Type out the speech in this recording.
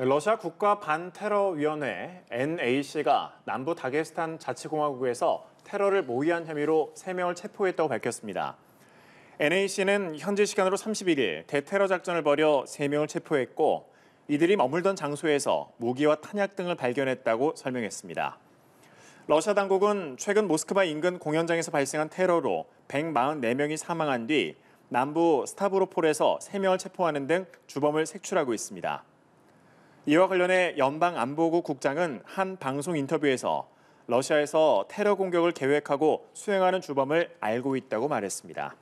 네, 러시아 국가 반테러위원회 NAC가 남부 다게스탄 자치공화국에서 테러를 모의한 혐의로 3명을 체포했다고 밝혔습니다. NAC는 현지 시간으로 31일 대테러 작전을 벌여 3명을 체포했고 이들이 머물던 장소에서 무기와 탄약 등을 발견했다고 설명했습니다. 러시아 당국은 최근 모스크바 인근 공연장에서 발생한 테러로 144명이 사망한 뒤 남부 스타브로폴에서 3명을 체포하는 등 주범을 색출하고 있습니다. 이와 관련해 연방 안보국 국장은 한 방송 인터뷰에서 러시아에서 테러 공격을 계획하고 수행하는 주범을 알고 있다고 말했습니다.